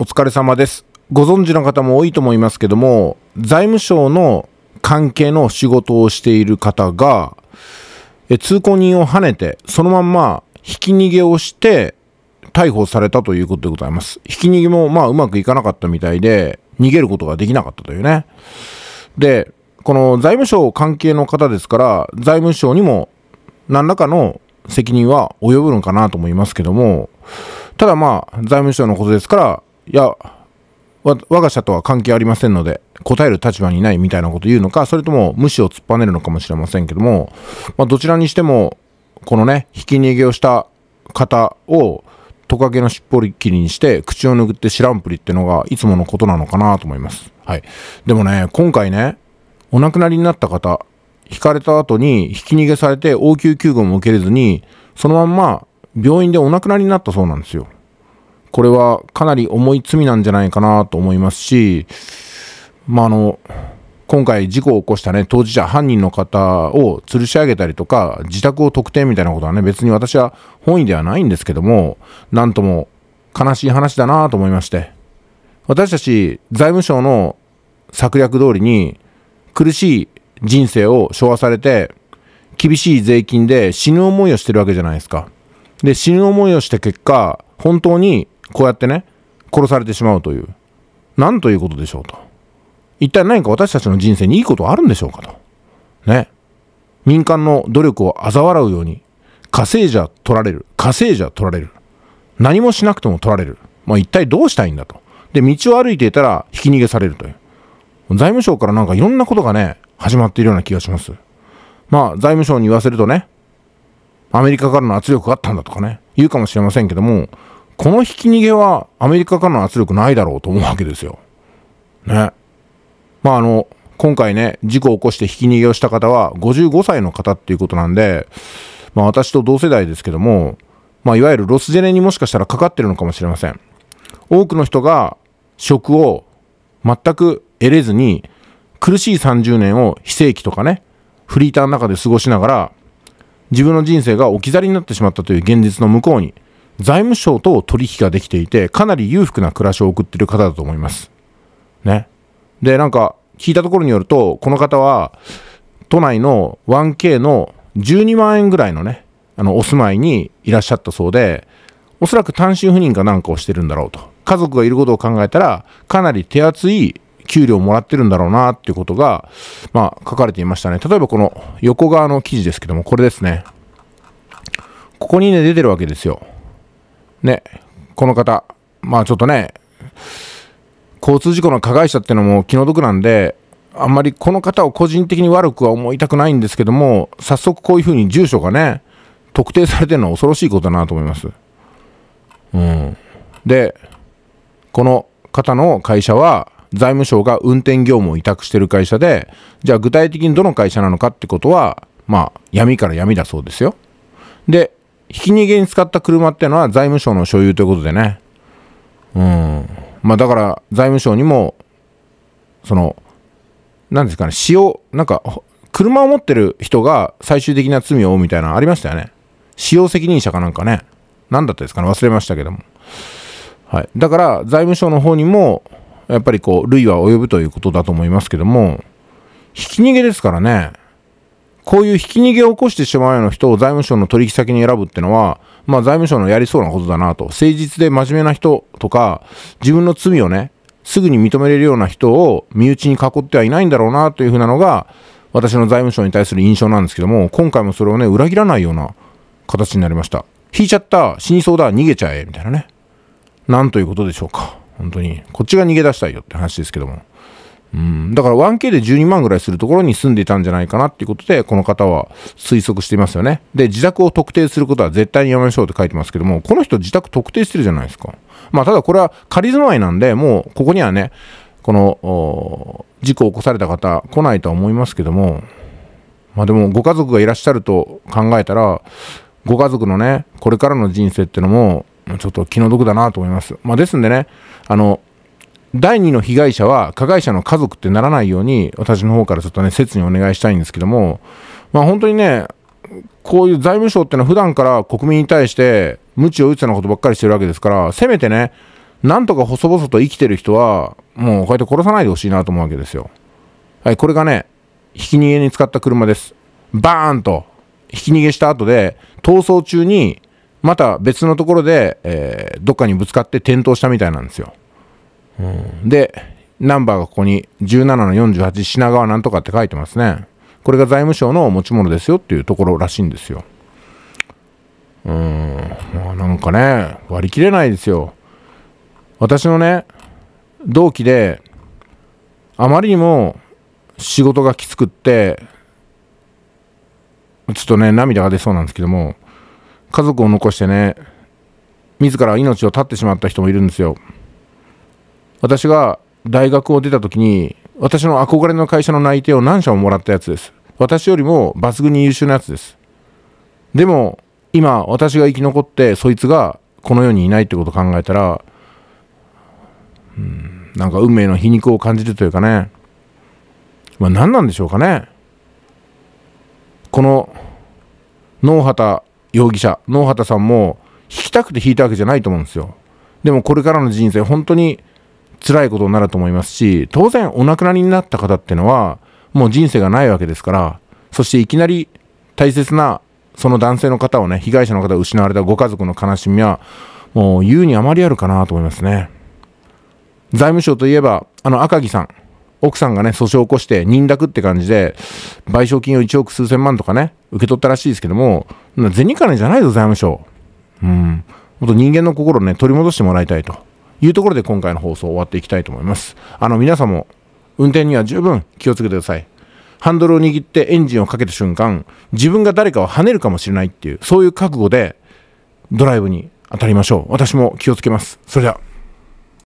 お疲れ様です。ご存知の方も多いと思いますけども、財務省の関係の仕事をしている方が、通行人をはねて、そのまんまひき逃げをして、逮捕されたということでございます。ひき逃げもまあうまくいかなかったみたいで、逃げることができなかったというね。で、この財務省関係の方ですから、財務省にも何らかの責任は及ぶのかなと思いますけども、ただまあ財務省のことですから、いや、我が社とは関係ありませんので、答える立場にないみたいなこと言うのか、それとも無視を突っぱねるのかもしれませんけども、まあ、どちらにしても、このね、ひき逃げをした方を、トカゲの尻尾切りにして、口を拭って知らんぷりってのが、いつものことなのかなと思います。はい。でもね、今回ね、お亡くなりになった方、ひかれた後に、ひき逃げされて応急救護も受けれずに、そのまんま、病院でお亡くなりになったそうなんですよ。これはかなり重い罪なんじゃないかなと思いますし、まあ、あの、今回事故を起こしたね、当事者、犯人の方を吊るし上げたりとか、自宅を特定みたいなことはね、別に私は本意ではないんですけども、なんとも悲しい話だなと思いまして。私たち財務省の策略通りに苦しい人生を昭和されて厳しい税金で死ぬ思いをしてるわけじゃないですか。で死ぬ思いをした結果本当にこうやってね、殺されてしまうという、なんということでしょうと。一体何か私たちの人生にいいことはあるんでしょうかと。ね。民間の努力を嘲笑うように、稼いじゃ取られる。稼いじゃ取られる。何もしなくても取られる。まあ、一体どうしたいんだと。で、道を歩いていたら、ひき逃げされるという。財務省からなんかいろんなことがね、始まっているような気がします。まあ、財務省に言わせるとね、アメリカからの圧力があったんだとかね、言うかもしれませんけども、このひき逃げはアメリカからの圧力ないだろうと思うわけですよ。ね。まああの、今回ね、事故を起こしてひき逃げをした方は55歳の方っていうことなんで、まあ私と同世代ですけども、まあいわゆるロスジェネにもしかしたらかかってるのかもしれません。多くの人が職を全く得れずに、苦しい30年を非正規とかね、フリーターの中で過ごしながら、自分の人生が置き去りになってしまったという現実の向こうに、財務省と取引ができていて、かなり裕福な暮らしを送ってる方だと思います。ね。で、なんか、聞いたところによると、この方は、都内の 1K の12万円ぐらいのね、あの、お住まいにいらっしゃったそうで、おそらく単身赴任かなんかをしてるんだろうと。家族がいることを考えたら、かなり手厚い給料をもらってるんだろうなっていうことが、まあ、書かれていましたね。例えばこの横側の記事ですけども、これですね。ここにね、出てるわけですよ。ね、この方、まあちょっとね、交通事故の加害者っていうのも気の毒なんで、あんまりこの方を個人的に悪くは思いたくないんですけども、早速こういうふうに住所がね、特定されてるのは恐ろしいことだなと思います。うん。で、この方の会社は、財務省が運転業務を委託してる会社で、じゃあ具体的にどの会社なのかってことは、まあ、闇から闇だそうですよ。で、ひき逃げに使った車ってのは財務省の所有ということでね。うん。まあだから財務省にも、その、何ですかね、使用、なんか、車を持ってる人が最終的な罪を負うみたいなのありましたよね。使用責任者かなんかね。何だったですかね忘れましたけども。はい。だから財務省の方にも、やっぱりこう、類は及ぶということだと思いますけども、ひき逃げですからね。こういう引き逃げを起こしてしまうような人を財務省の取引先に選ぶってのは、まあ財務省のやりそうなことだなと。誠実で真面目な人とか、自分の罪をね、すぐに認めれるような人を身内に囲ってはいないんだろうなというふうなのが、私の財務省に対する印象なんですけども、今回もそれをね、裏切らないような形になりました。引いちゃった、死にそうだ、逃げちゃえ、みたいなね。なんということでしょうか。本当に。こっちが逃げ出したいよって話ですけども。うん、だから 1K で12万ぐらいするところに住んでいたんじゃないかなっていうことで、この方は推測していますよね。で、自宅を特定することは絶対にやめましょうって書いてますけども、この人自宅特定してるじゃないですか。まあ、ただこれは仮住まいなんで、もうここにはね、この、事故を起こされた方来ないとは思いますけども、まあでもご家族がいらっしゃると考えたら、ご家族のね、これからの人生ってのも、ちょっと気の毒だなと思います。まあですんでね、あの、第2の被害者は加害者の家族ってならないように私の方からちょっとね切にお願いしたいんですけども、まあ、本当にねこういう財務省ってのは普段から国民に対して無知を打つようなことばっかりしてるわけですからせめてねなんとか細々と生きてる人はもうこうやって殺さないでほしいなと思うわけですよ。はい、これがねひき逃げに使った車です。バーンとひき逃げした後で逃走中にまた別のところで、えー、どっかにぶつかって転倒したみたいなんですよ。うん、で、ナンバーがここに17の48品川なんとかって書いてますね。これが財務省の持ち物ですよっていうところらしいんですよ。うん、まあ、なんかね、割り切れないですよ。私のね、同期で、あまりにも仕事がきつくって、ちょっとね、涙が出そうなんですけども、家族を残してね、自ら命を絶ってしまった人もいるんですよ。私が大学を出た時に私の憧れの会社の内定を何社ももらったやつです私よりも抜群に優秀なやつですでも今私が生き残ってそいつがこの世にいないってことを考えたらうんなんか運命の皮肉を感じるというかねまあ何なんでしょうかねこの能畑容疑者能畑さんも引きたくて引いたわけじゃないと思うんですよでもこれからの人生本当に辛いことになると思いますし、当然お亡くなりになった方ってのは、もう人生がないわけですから、そしていきなり大切なその男性の方をね、被害者の方を失われたご家族の悲しみは、もう言うに余りあるかなと思いますね。財務省といえば、あの赤木さん、奥さんがね、訴訟を起こして、認諾って感じで、賠償金を1億数千万とかね、受け取ったらしいですけども、銭金じゃないぞ、財務省。うん。もっと人間の心をね、取り戻してもらいたいと。いうところで今回の放送終わっていきたいと思います。あの皆さんも運転には十分気をつけてください。ハンドルを握ってエンジンをかけた瞬間、自分が誰かを跳ねるかもしれないっていう、そういう覚悟でドライブに当たりましょう。私も気をつけます。それでは。